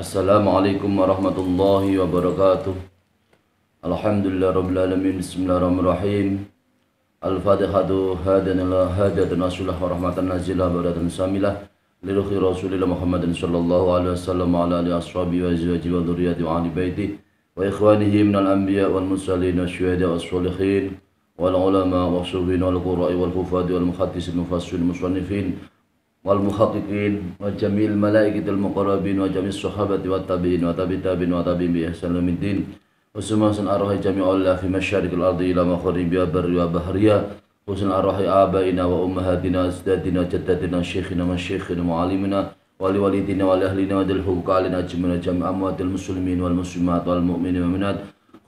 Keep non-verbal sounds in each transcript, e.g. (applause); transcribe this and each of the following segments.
Assalamualaikum warahmatullahi wabarakatuh Alhamdulillah Rabbil Alamin Bismillahirrahmanirrahim Al-Fatihatu hadanillah hadatun nasulah wa rahmatan wa baratun samilah Liruhi Rasulillah Muhammadin sallallahu alaihi wasallam ala alihi ashabi wa azwaji wa dhuriyati wa ahli baiti wa ikhwanihi minal anbiya wal mursalin wa syuhada wa salihin wal ulama wa sufin wal qurra'i wal hufadi wal muhaddisin mufassirin musannifin wal muhaqqiqin wa jamil malaikatil muqarrabin wa jamil sahabati wa tabi'in wa tabi tabi'in wa tabi'in bi ihsaniddin wa sumasun arwah jami'ul fi masyariqil ardi ila maghribiha barri wa bahriya husnul arwah abaina wa ummahatina asdadina jaddatina syekhina wa syekhina wa alimina ولوالدينا ولأهلنا ودل حقوق علينا أجمعنا جميعا أموات المسلمين والمسلمات wa minat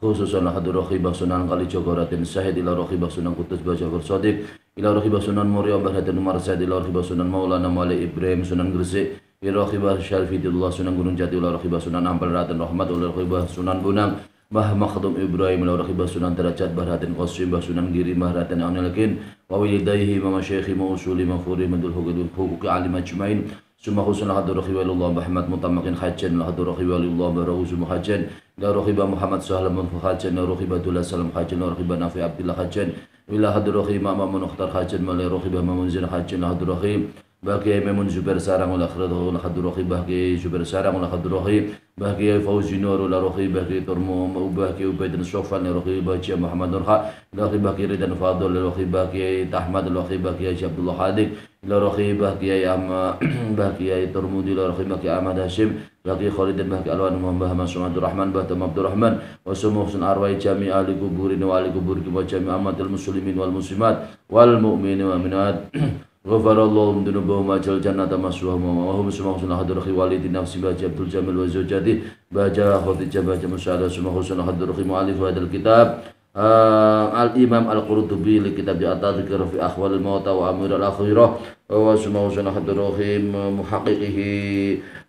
khususan hadur rohibah sunan kali cokoratin syahid ila rohibah sunan kutus baca bersodik ila rohibah sunan muria bahdatin umar syahid ila sunan maulana mali ibrahim sunan gresik ila rohibah syarfidillah sunan gunung jati ila rohibah sunan ampel raten rahmat ila rohibah sunan bunang bah makhtum ibrahim ila rohibah sunan derajat bahdatin qasim bah sunan giri bahdatin anilkin wa wilidayhi ma masyayikhi ma usuli ma furi madul hukuki alim ajmain Suma khusun lakad dorohi walillah Muhammad mutamakin hajan lakad dorohi walillah Barahu suma hajan La rohiba Muhammad sahlamun hajan La rohiba dula salam hajan La rohiba nafi abdillah hajan Wila hadrohi ma'ma munukhtar hajan Mala rohiba mamunzin hajan lakad dorohi Bahagia Memun Zubair Sarang ul akhirat ul hadrohi Bahagia Zubair Sarang ul hadrohi Bahagia Fauzi Nur ul rohi Bahagia Turmu Bahagia Ubaidin Sofan rohi Bahagia Muhammad Nurha Bahagia Bahagia Ridan Fadul rohi Bahagia Tahmad rohi Bahagia Abdullah Hadik Lorohi Kiai Ahmad, (clears throat) Mbah Kiai Turmudi, Bismillahirrahmanirrahim. Kiai amad Hashim, Mbah Khalid, Mbah Kiai Alwan, Muhammad Mas Umar Rahman, Mbah Tama Abdul Rahman, wa Husn sun arwai jami ali kuburin wa ahli kubur kima jami amatil muslimin wal muslimat wal mu'minin wa minat. (clears throat) Ghafarallahu min dunubahum ajal jannata Muhammad mawahum sumuh sun ahadur wali walidin nafsi mbah Abdul Jamil wa Zawjadi, Mbah Jaya Khotija, Mbah Jaya sun ahadur rahim wa alifu kitab uh, eh, al Imam al Qurtubi li kitab di atas zikr fi ahwal maut wa amir al akhirah wa sumau sanahad rahim muhaqqiqihi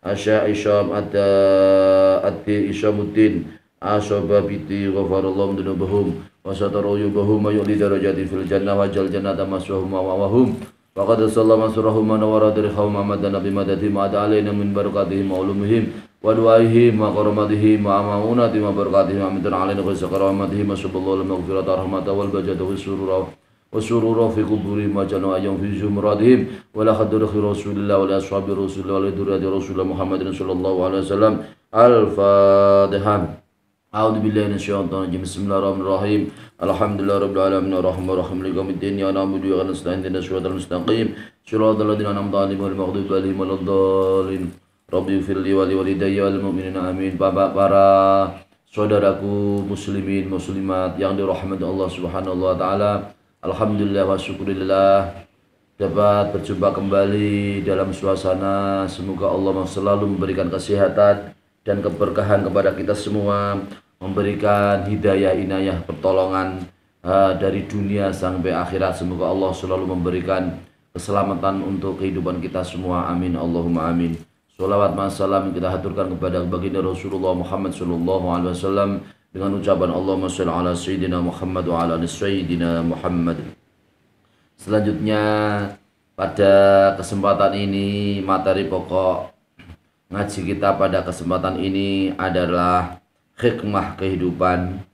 asya isyam ada ati isyamuddin asababiti ghafarallahu dunubuhum wa satara yubahum yuli darajati fil jannah wa jal jannata masuhum wa wahum sallama surahum wa سرهم من ورد رخهم مدنا بمددهم عاد min barakatihim wa ulumihim ودعائه ما كرمته ما معونته ما برقاته ما مدن علينا غير كرامته ما سب الله لما المغفرة رحمته والبجد والسرور والسرور في قبور ما جنوا أيام في زمراتهم ولا خدر خير رسول الله ولا أصحاب رسول الله ولا دريات رسول الله محمد صلى الله عليه وسلم الفاتحة أعوذ بالله من الشيطان الرجيم بسم الله الرحمن الرحيم الحمد لله رب العالمين الرحمن الرحيم لكم الدين يا نعبد ويا نستعين الصراط المستقيم صراط الذين أنعمت عليهم غير المغضوب عليهم ولا الضالين Rabbi firli wali walidayya wal mu'minin amin Bapak para saudaraku muslimin muslimat yang dirahmati Allah subhanahu wa ta'ala Alhamdulillah wa syukurillah dapat berjumpa kembali dalam suasana semoga Allah selalu memberikan kesehatan dan keberkahan kepada kita semua memberikan hidayah inayah pertolongan uh, dari dunia sampai akhirat semoga Allah selalu memberikan keselamatan untuk kehidupan kita semua amin Allahumma amin Salawat salam kita haturkan kepada baginda Rasulullah Muhammad sallallahu alaihi wasallam dengan ucapan Allahumma shalli ala sayyidina Muhammad wa ala sayyidina Muhammad. Selanjutnya pada kesempatan ini materi pokok ngaji kita pada kesempatan ini adalah hikmah kehidupan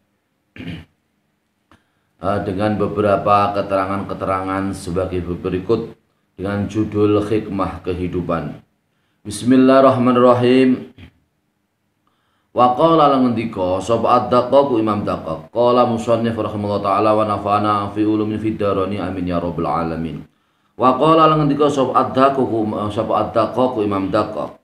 (clears throat) eh, dengan beberapa keterangan-keterangan sebagai berikut dengan judul hikmah kehidupan. Bismillahirrahmanirrahim. Wa qala lan ngendika sapa ad-daqqaq Imam Daqqaq. Qala musannif rahimahullah taala wa nafa'ana fi ulumin fid amin ya rabbal alamin. Wa qala lan ngendika sapa ad-daqqaq sapa ad-daqqaq Imam Daqqaq.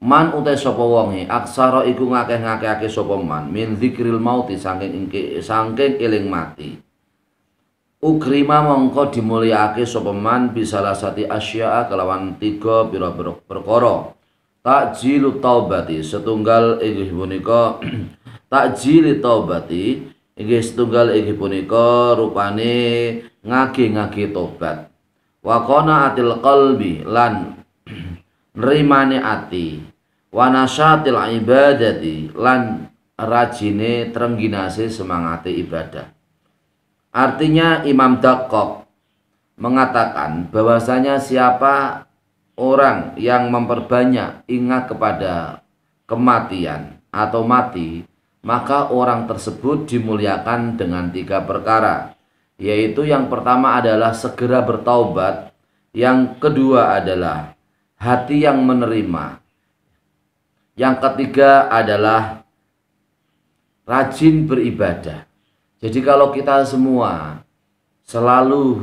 Man utai sapa wonge aksara iku ngakeh-ngakehake sapa man min zikril mauti saking saking eling mati. Ukrima mongko dimulyakake sapa man bisalasati asya'a kelawan tiga pira-pira perkara. Takjilu taubati setunggal inggih punika (clears throat) takjili taubati inggih setunggal inggih punika rupane ngagi-ngagi tobat. Wa atil qalbi lan (clears throat) nrimane ati. Wa nasyatil ibadati lan rajine trengginase semangate ibadah. Artinya Imam Dakok mengatakan bahwasanya siapa orang yang memperbanyak ingat kepada kematian atau mati, maka orang tersebut dimuliakan dengan tiga perkara, yaitu yang pertama adalah segera bertaubat, yang kedua adalah hati yang menerima, yang ketiga adalah rajin beribadah. Jadi kalau kita semua selalu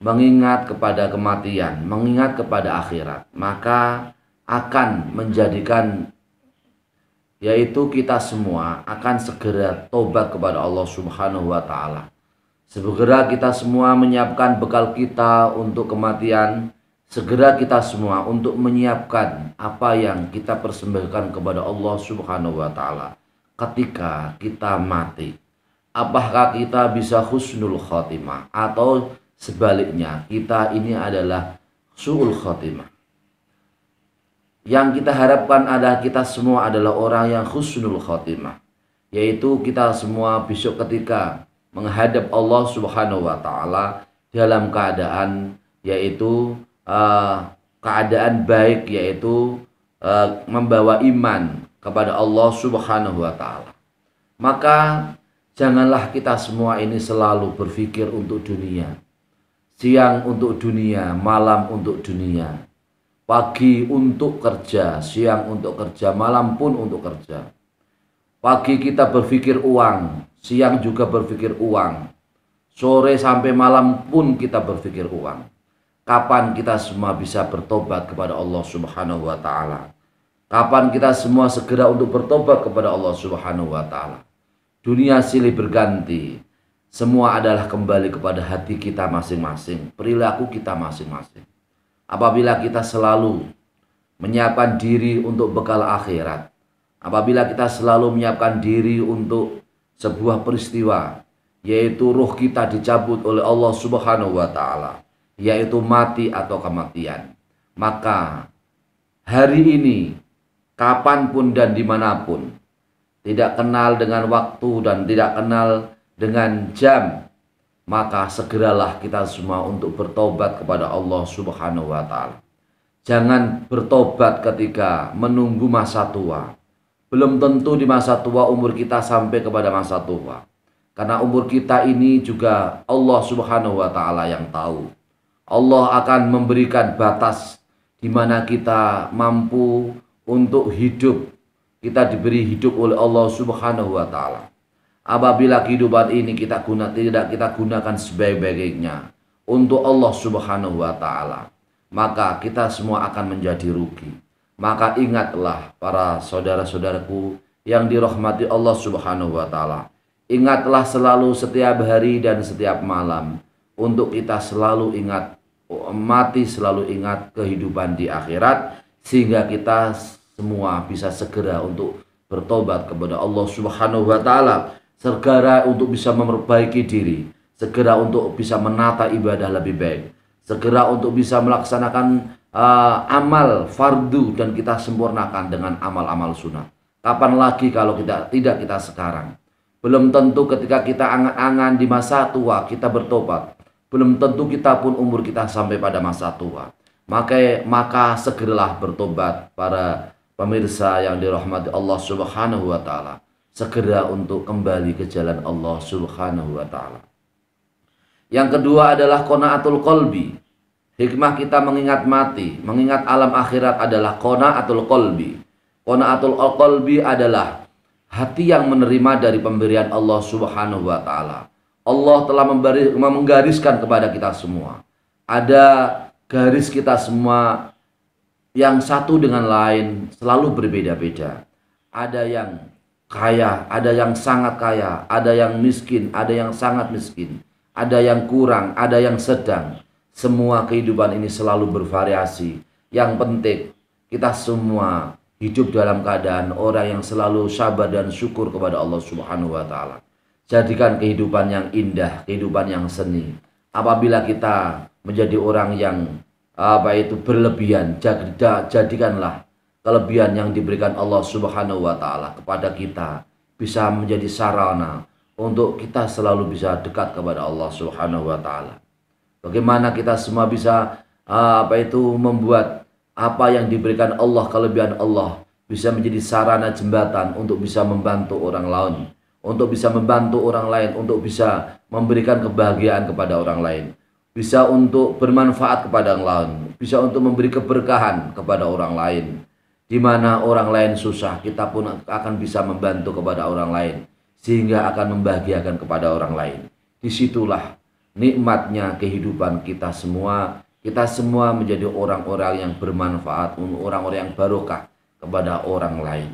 mengingat kepada kematian, mengingat kepada akhirat, maka akan menjadikan yaitu kita semua akan segera tobat kepada Allah Subhanahu wa taala. Segera kita semua menyiapkan bekal kita untuk kematian, segera kita semua untuk menyiapkan apa yang kita persembahkan kepada Allah Subhanahu wa taala ketika kita mati apakah kita bisa husnul khotimah atau sebaliknya kita ini adalah suul khotimah yang kita harapkan adalah kita semua adalah orang yang husnul khotimah yaitu kita semua besok ketika menghadap Allah Subhanahu wa taala dalam keadaan yaitu uh, keadaan baik yaitu uh, membawa iman kepada Allah Subhanahu wa taala maka Janganlah kita semua ini selalu berpikir untuk dunia. Siang untuk dunia, malam untuk dunia. Pagi untuk kerja, siang untuk kerja, malam pun untuk kerja. Pagi kita berpikir uang, siang juga berpikir uang. Sore sampai malam pun kita berpikir uang. Kapan kita semua bisa bertobat kepada Allah Subhanahu wa taala? Kapan kita semua segera untuk bertobat kepada Allah Subhanahu wa taala? Dunia silih berganti. Semua adalah kembali kepada hati kita masing-masing, perilaku kita masing-masing. Apabila kita selalu menyiapkan diri untuk bekal akhirat, apabila kita selalu menyiapkan diri untuk sebuah peristiwa, yaitu ruh kita dicabut oleh Allah Subhanahu wa Ta'ala, yaitu mati atau kematian, maka hari ini, kapanpun dan dimanapun, tidak kenal dengan waktu dan tidak kenal dengan jam, maka segeralah kita semua untuk bertobat kepada Allah Subhanahu wa taala. Jangan bertobat ketika menunggu masa tua. Belum tentu di masa tua umur kita sampai kepada masa tua. Karena umur kita ini juga Allah Subhanahu wa taala yang tahu. Allah akan memberikan batas di mana kita mampu untuk hidup kita diberi hidup oleh Allah Subhanahu wa taala. Apabila kehidupan ini kita guna tidak kita gunakan sebaik-baiknya untuk Allah Subhanahu wa taala, maka kita semua akan menjadi rugi. Maka ingatlah para saudara-saudaraku yang dirahmati Allah Subhanahu wa taala. Ingatlah selalu setiap hari dan setiap malam untuk kita selalu ingat mati selalu ingat kehidupan di akhirat sehingga kita semua bisa segera untuk bertobat kepada Allah Subhanahu wa taala, segera untuk bisa memperbaiki diri, segera untuk bisa menata ibadah lebih baik, segera untuk bisa melaksanakan uh, amal fardu dan kita sempurnakan dengan amal-amal sunnah. Kapan lagi kalau kita tidak kita sekarang? Belum tentu ketika kita angan-angan di masa tua kita bertobat. Belum tentu kita pun umur kita sampai pada masa tua. Maka maka segeralah bertobat para pemirsa yang dirahmati Allah Subhanahu wa taala, segera untuk kembali ke jalan Allah Subhanahu wa taala. Yang kedua adalah qanaatul qalbi. Hikmah kita mengingat mati, mengingat alam akhirat adalah qanaatul qalbi. Qanaatul qalbi adalah hati yang menerima dari pemberian Allah Subhanahu wa taala. Allah telah memberi, menggariskan kepada kita semua. Ada garis kita semua yang satu dengan lain selalu berbeda-beda. Ada yang kaya, ada yang sangat kaya, ada yang miskin, ada yang sangat miskin, ada yang kurang, ada yang sedang. Semua kehidupan ini selalu bervariasi. Yang penting, kita semua hidup dalam keadaan orang yang selalu sabar dan syukur kepada Allah Subhanahu wa taala. Jadikan kehidupan yang indah, kehidupan yang seni. Apabila kita menjadi orang yang apa itu berlebihan jadikanlah kelebihan yang diberikan Allah Subhanahu wa taala kepada kita bisa menjadi sarana untuk kita selalu bisa dekat kepada Allah Subhanahu wa taala. Bagaimana kita semua bisa apa itu membuat apa yang diberikan Allah kelebihan Allah bisa menjadi sarana jembatan untuk bisa membantu orang lain, untuk bisa membantu orang lain, untuk bisa memberikan kebahagiaan kepada orang lain bisa untuk bermanfaat kepada orang lain, bisa untuk memberi keberkahan kepada orang lain. Di mana orang lain susah, kita pun akan bisa membantu kepada orang lain, sehingga akan membahagiakan kepada orang lain. Disitulah nikmatnya kehidupan kita semua. Kita semua menjadi orang-orang yang bermanfaat, orang-orang yang barokah kepada orang lain.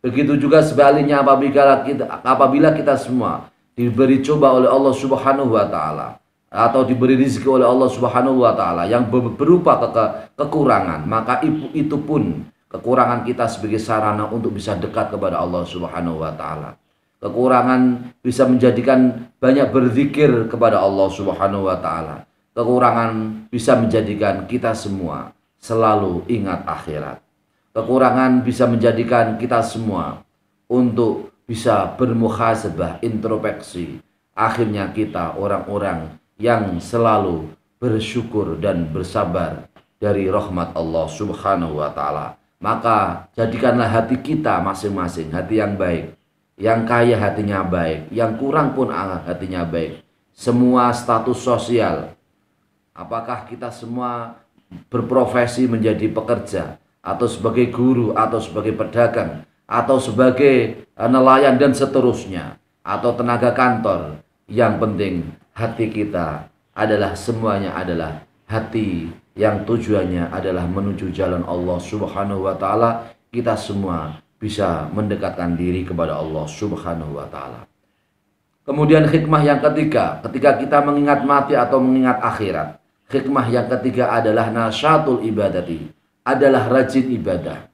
Begitu juga sebaliknya apabila kita, apabila kita semua diberi coba oleh Allah Subhanahu wa taala atau diberi rezeki oleh Allah Subhanahu wa taala yang berupa ke ke kekurangan, maka itu pun kekurangan kita sebagai sarana untuk bisa dekat kepada Allah Subhanahu wa taala. Kekurangan bisa menjadikan banyak berzikir kepada Allah Subhanahu wa taala. Kekurangan bisa menjadikan kita semua selalu ingat akhirat. Kekurangan bisa menjadikan kita semua untuk bisa bermuhasabah, introspeksi. Akhirnya kita orang-orang yang selalu bersyukur dan bersabar dari rahmat Allah Subhanahu wa taala. Maka jadikanlah hati kita masing-masing hati yang baik, yang kaya hatinya baik, yang kurang pun ah, hatinya baik. Semua status sosial. Apakah kita semua berprofesi menjadi pekerja atau sebagai guru atau sebagai pedagang atau sebagai eh, nelayan dan seterusnya atau tenaga kantor. Yang penting hati kita adalah semuanya adalah hati yang tujuannya adalah menuju jalan Allah Subhanahu wa taala, kita semua bisa mendekatkan diri kepada Allah Subhanahu wa taala. Kemudian hikmah yang ketiga, ketika kita mengingat mati atau mengingat akhirat. Hikmah yang ketiga adalah nasyatul ibadati, adalah rajin ibadah.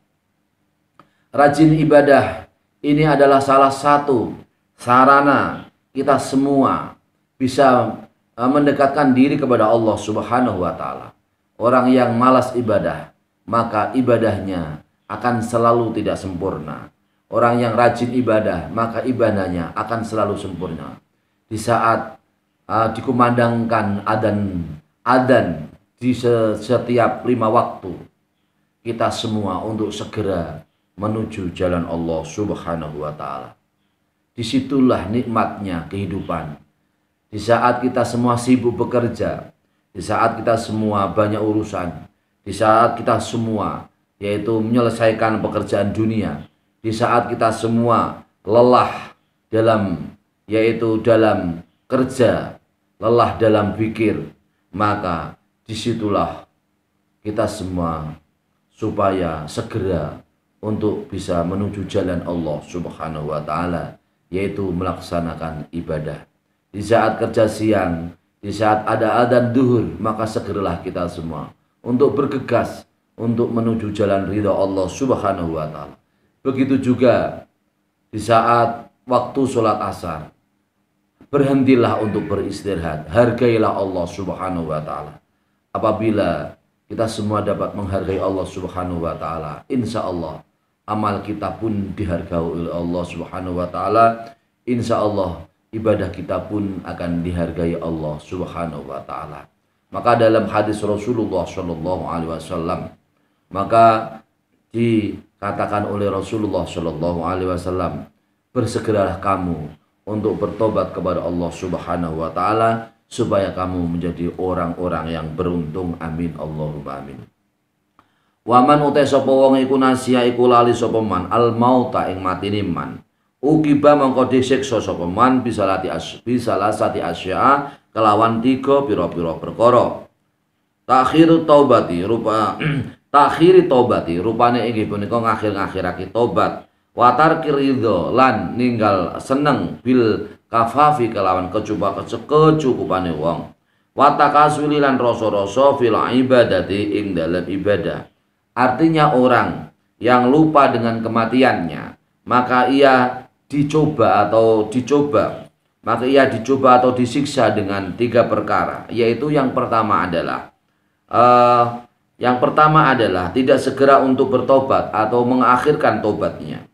Rajin ibadah ini adalah salah satu sarana kita semua bisa eh, mendekatkan diri kepada Allah Subhanahu wa taala. Orang yang malas ibadah, maka ibadahnya akan selalu tidak sempurna. Orang yang rajin ibadah, maka ibadahnya akan selalu sempurna. Di saat uh, dikumandangkan adan adan di setiap lima waktu, kita semua untuk segera menuju jalan Allah Subhanahu wa taala. Disitulah nikmatnya kehidupan di saat kita semua sibuk bekerja, di saat kita semua banyak urusan, di saat kita semua yaitu menyelesaikan pekerjaan dunia, di saat kita semua lelah dalam yaitu dalam kerja, lelah dalam pikir, maka disitulah kita semua supaya segera untuk bisa menuju jalan Allah Subhanahu wa taala yaitu melaksanakan ibadah di saat kerja siang, di saat ada adzan duhur, maka segeralah kita semua untuk bergegas untuk menuju jalan ridha Allah Subhanahu wa taala. Begitu juga di saat waktu sholat asar, berhentilah untuk beristirahat. Hargailah Allah Subhanahu wa taala. Apabila kita semua dapat menghargai Allah Subhanahu wa taala, insya Allah amal kita pun dihargai oleh Allah Subhanahu wa taala. Insya Allah ibadah kita pun akan dihargai Allah Subhanahu wa taala. Maka dalam hadis Rasulullah Shallallahu alaihi wasallam maka dikatakan oleh Rasulullah Shallallahu alaihi wasallam bersegeralah kamu untuk bertobat kepada Allah Subhanahu wa taala supaya kamu menjadi orang-orang yang beruntung. Amin Allahumma amin. Waman utai sapa wong iku nasia iku lali sapa man al mauta ing matine man Ukiba mongko seksa sapa bisa lati as bisalasati asya kelawan tiga piro-piro perkoro Takhir taubati rupa (clears throat) takhiri taubati rupane inggih punika ngakhir akhir taubat. Watar kirido lan ninggal seneng bil kafafi kelawan kecuba kecukupane wong. Watakaswili lan rasa-rasa fil ibadati ing dalam ibadah. Artinya orang yang lupa dengan kematiannya, maka ia dicoba atau dicoba maka ia dicoba atau disiksa dengan tiga perkara yaitu yang pertama adalah uh, yang pertama adalah tidak segera untuk bertobat atau mengakhirkan tobatnya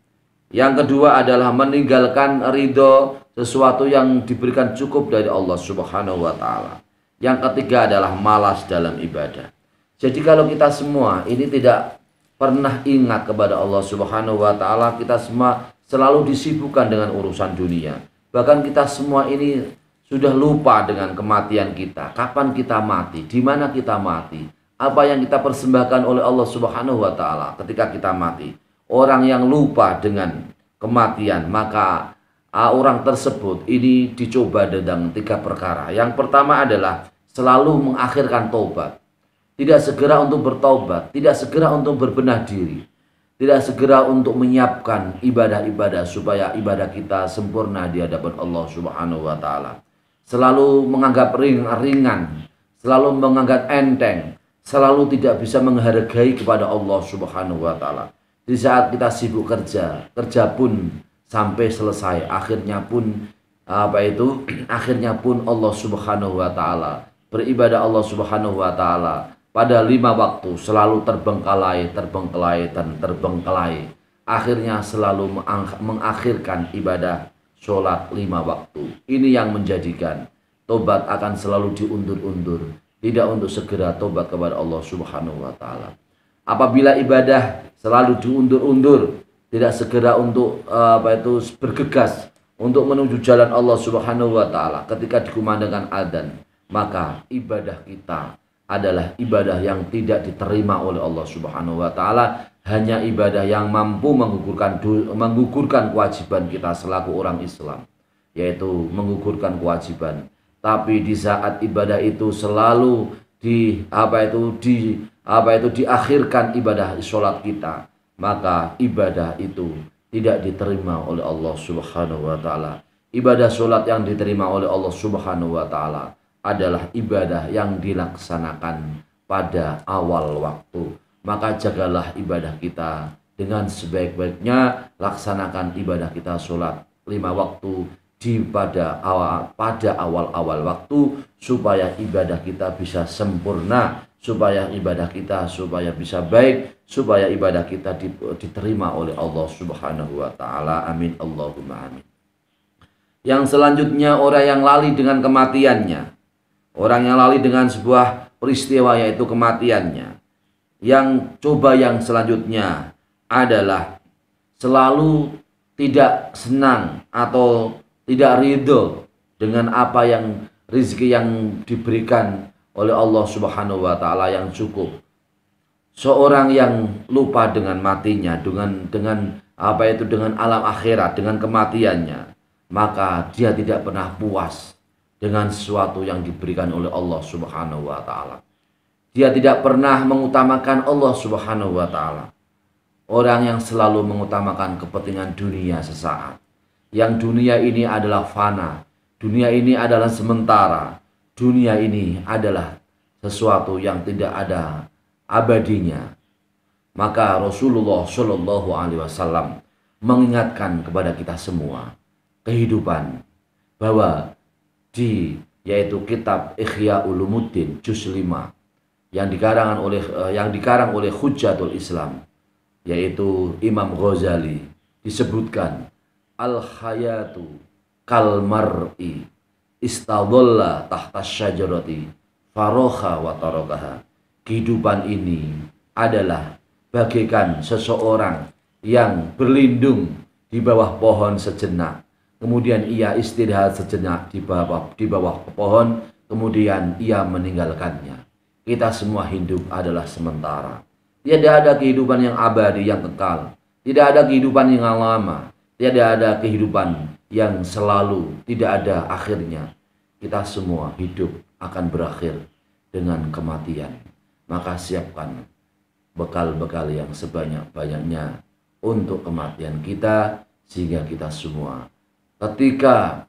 yang kedua adalah meninggalkan ridho sesuatu yang diberikan cukup dari Allah Subhanahu wa taala yang ketiga adalah malas dalam ibadah jadi kalau kita semua ini tidak pernah ingat kepada Allah Subhanahu wa taala kita semua selalu disibukkan dengan urusan dunia. Bahkan kita semua ini sudah lupa dengan kematian kita. Kapan kita mati? Di mana kita mati? Apa yang kita persembahkan oleh Allah Subhanahu wa taala ketika kita mati? Orang yang lupa dengan kematian, maka orang tersebut ini dicoba dengan tiga perkara. Yang pertama adalah selalu mengakhirkan taubat. Tidak segera untuk bertaubat, tidak segera untuk berbenah diri tidak segera untuk menyiapkan ibadah-ibadah supaya ibadah kita sempurna di hadapan Allah Subhanahu wa taala. Selalu menganggap ring ringan, selalu menganggap enteng, selalu tidak bisa menghargai kepada Allah Subhanahu wa taala. Di saat kita sibuk kerja, kerja pun sampai selesai, akhirnya pun apa itu? (clears throat) Akhirnya pun Allah Subhanahu wa taala beribadah Allah Subhanahu wa taala pada lima waktu selalu terbengkalai, terbengkalai, dan terbengkalai. Akhirnya selalu mengakhirkan ibadah sholat lima waktu. Ini yang menjadikan tobat akan selalu diundur-undur. Tidak untuk segera tobat kepada Allah subhanahu wa ta'ala. Apabila ibadah selalu diundur-undur, tidak segera untuk eh, apa itu bergegas untuk menuju jalan Allah Subhanahu wa taala ketika dikumandangkan adan, maka ibadah kita adalah ibadah yang tidak diterima oleh Allah Subhanahu wa taala, hanya ibadah yang mampu menggugurkan menggugurkan kewajiban kita selaku orang Islam, yaitu menggugurkan kewajiban. Tapi di saat ibadah itu selalu di apa itu di apa itu diakhirkan ibadah sholat kita, maka ibadah itu tidak diterima oleh Allah Subhanahu wa taala. Ibadah sholat yang diterima oleh Allah Subhanahu wa taala adalah ibadah yang dilaksanakan pada awal waktu. Maka jagalah ibadah kita dengan sebaik-baiknya laksanakan ibadah kita sholat lima waktu di pada awal pada awal-awal waktu supaya ibadah kita bisa sempurna supaya ibadah kita supaya bisa baik supaya ibadah kita diterima oleh Allah Subhanahu wa taala amin Allahumma amin yang selanjutnya orang yang lali dengan kematiannya Orang yang lali dengan sebuah peristiwa yaitu kematiannya. Yang coba yang selanjutnya adalah selalu tidak senang atau tidak ridho dengan apa yang rezeki yang diberikan oleh Allah Subhanahu wa taala yang cukup. Seorang yang lupa dengan matinya, dengan dengan apa itu dengan alam akhirat, dengan kematiannya, maka dia tidak pernah puas dengan sesuatu yang diberikan oleh Allah Subhanahu wa taala. Dia tidak pernah mengutamakan Allah Subhanahu wa taala. Orang yang selalu mengutamakan kepentingan dunia sesaat. Yang dunia ini adalah fana, dunia ini adalah sementara, dunia ini adalah sesuatu yang tidak ada abadinya. Maka Rasulullah Shallallahu Alaihi Wasallam mengingatkan kepada kita semua kehidupan bahwa di yaitu kitab Ikhya Ulumuddin juz 5 yang dikarang oleh eh, yang dikarang oleh Hujjatul Islam yaitu Imam Ghazali disebutkan al hayatu kal mar'i istadalla tahta syajarati faroha wa tarokaha kehidupan ini adalah bagaikan seseorang yang berlindung di bawah pohon sejenak Kemudian ia istirahat sejenak di bawah, di bawah pohon, kemudian ia meninggalkannya. Kita semua hidup adalah sementara. Tidak ada kehidupan yang abadi, yang kekal. Tidak ada kehidupan yang lama. Tidak ada kehidupan yang selalu. Tidak ada akhirnya. Kita semua hidup akan berakhir dengan kematian. Maka siapkan bekal-bekal yang sebanyak-banyaknya untuk kematian kita sehingga kita semua Ketika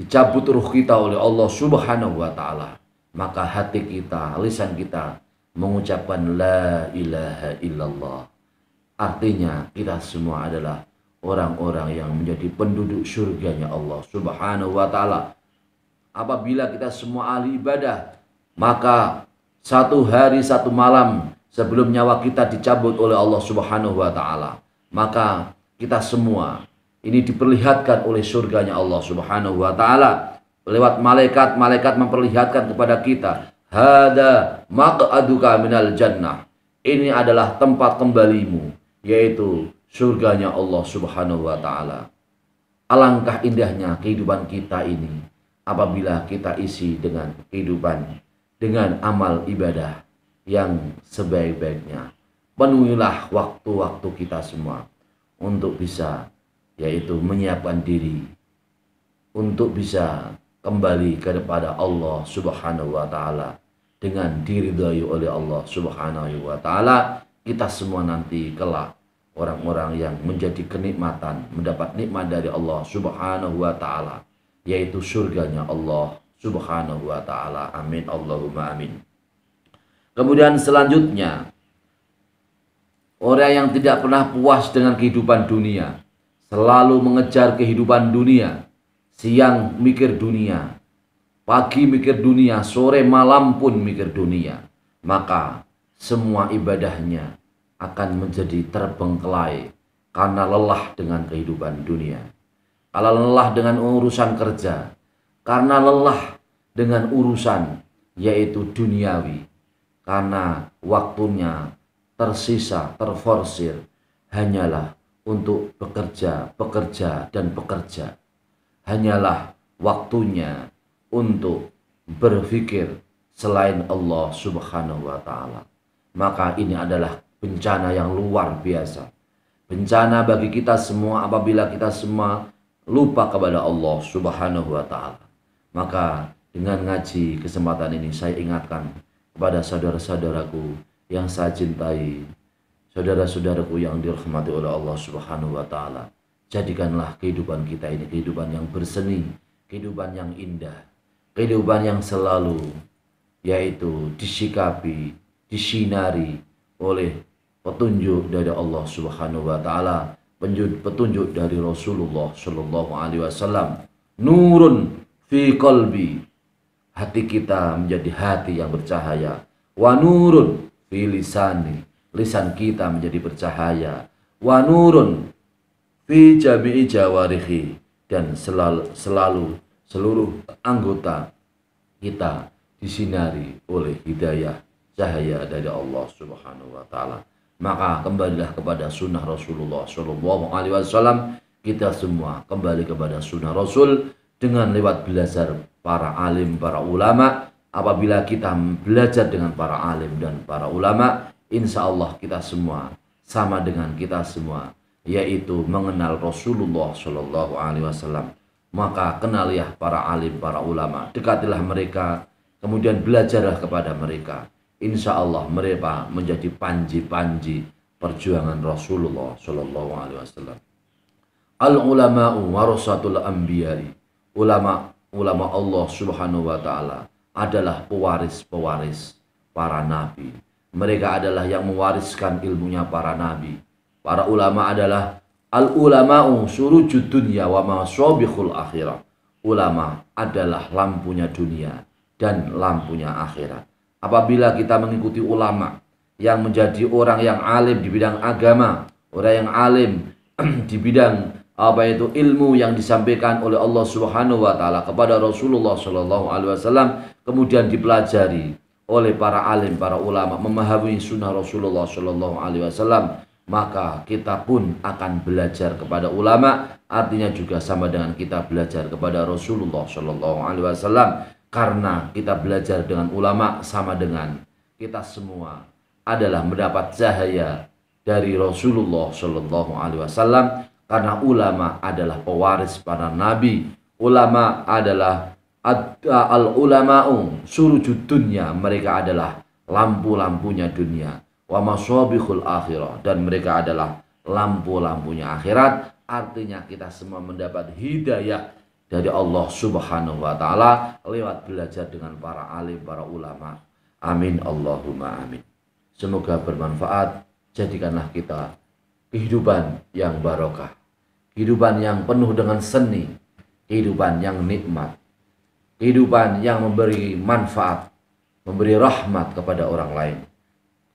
dicabut ruh kita oleh Allah Subhanahu wa taala, maka hati kita, lisan kita mengucapkan la ilaha illallah. Artinya kita semua adalah orang-orang yang menjadi penduduk surganya Allah Subhanahu wa taala. Apabila kita semua ahli ibadah, maka satu hari satu malam sebelum nyawa kita dicabut oleh Allah Subhanahu wa taala, maka kita semua ini diperlihatkan oleh surganya Allah Subhanahu wa taala lewat malaikat-malaikat memperlihatkan kepada kita hada maq'aduka minal jannah ini adalah tempat kembalimu yaitu surganya Allah Subhanahu wa taala alangkah indahnya kehidupan kita ini apabila kita isi dengan kehidupan dengan amal ibadah yang sebaik-baiknya penuhilah waktu-waktu kita semua untuk bisa yaitu menyiapkan diri untuk bisa kembali kepada Allah Subhanahu wa taala dengan diridhai oleh Allah Subhanahu wa taala kita semua nanti kelak orang-orang yang menjadi kenikmatan mendapat nikmat dari Allah Subhanahu wa taala yaitu surganya Allah Subhanahu wa taala amin Allahumma amin kemudian selanjutnya orang yang tidak pernah puas dengan kehidupan dunia selalu mengejar kehidupan dunia, siang mikir dunia, pagi mikir dunia, sore malam pun mikir dunia, maka semua ibadahnya akan menjadi terbengkelai karena lelah dengan kehidupan dunia. Kalau lelah dengan urusan kerja, karena lelah dengan urusan yaitu duniawi, karena waktunya tersisa, terforsir, hanyalah untuk bekerja, bekerja, dan bekerja. Hanyalah waktunya untuk berpikir selain Allah Subhanahu wa Ta'ala. Maka ini adalah bencana yang luar biasa. Bencana bagi kita semua apabila kita semua lupa kepada Allah Subhanahu wa Ta'ala. Maka dengan ngaji kesempatan ini saya ingatkan kepada saudara-saudaraku yang saya cintai Saudara-saudaraku yang dirahmati oleh Allah Subhanahu wa taala, jadikanlah kehidupan kita ini kehidupan yang berseni, kehidupan yang indah, kehidupan yang selalu yaitu disikapi, disinari oleh petunjuk dari Allah Subhanahu wa taala, petunjuk dari Rasulullah Shallallahu alaihi wasallam. Nurun fi qalbi. Hati kita menjadi hati yang bercahaya. Wa nurun fi lisani lisan kita menjadi bercahaya wa nurun fi jami'i jawarihi dan selalu, selalu seluruh anggota kita disinari oleh hidayah cahaya dari Allah Subhanahu wa taala. Maka kembalilah kepada sunnah Rasulullah Shallallahu alaihi wasallam. Kita semua kembali kepada sunnah Rasul dengan lewat belajar para alim, para ulama. Apabila kita belajar dengan para alim dan para ulama, insya Allah kita semua sama dengan kita semua yaitu mengenal Rasulullah Shallallahu Alaihi Wasallam maka kenalilah ya para alim para ulama dekatilah mereka kemudian belajarlah kepada mereka insya Allah mereka menjadi panji-panji perjuangan Rasulullah Shallallahu Alaihi Wasallam al ulama warasatul ambiyari ulama ulama Allah Subhanahu Wa Taala adalah pewaris pewaris para nabi mereka adalah yang mewariskan ilmunya para nabi. Para ulama adalah al ulama'u suruh dunya wa masobihul akhirah. Ulama adalah lampunya dunia dan lampunya akhirat. Apabila kita mengikuti ulama yang menjadi orang yang alim di bidang agama, orang yang alim (clears throat) di bidang apa itu ilmu yang disampaikan oleh Allah Subhanahu wa taala kepada Rasulullah sallallahu alaihi wasallam kemudian dipelajari oleh para alim, para ulama memahami sunnah Rasulullah Shallallahu Alaihi Wasallam, maka kita pun akan belajar kepada ulama. Artinya juga sama dengan kita belajar kepada Rasulullah Shallallahu Alaihi Wasallam, karena kita belajar dengan ulama sama dengan kita semua adalah mendapat cahaya dari Rasulullah Shallallahu Alaihi Wasallam karena ulama adalah pewaris para nabi ulama adalah al ulama'u suruh dunya mereka adalah lampu-lampunya dunia wa masobihul akhirah dan mereka adalah lampu-lampunya akhirat artinya kita semua mendapat hidayah dari Allah Subhanahu wa taala lewat belajar dengan para alim para ulama amin Allahumma amin semoga bermanfaat jadikanlah kita kehidupan yang barokah kehidupan yang penuh dengan seni kehidupan yang nikmat kehidupan yang memberi manfaat, memberi rahmat kepada orang lain.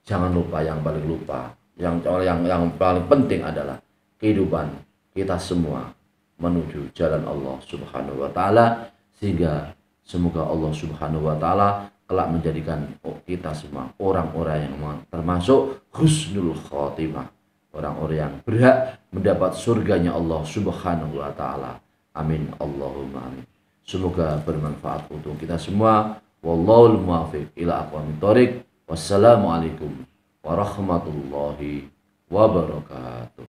Jangan lupa yang paling lupa, yang yang yang paling penting adalah kehidupan kita semua menuju jalan Allah Subhanahu wa taala sehingga semoga Allah Subhanahu wa taala kelak menjadikan kita semua orang-orang yang termasuk husnul khotimah, orang-orang yang berhak mendapat surganya Allah Subhanahu wa taala. Amin Allahumma amin. Semoga bermanfaat untuk kita semua. Wallahul muwafiq ila aqwamit thoriq. Wassalamualaikum warahmatullahi wabarakatuh.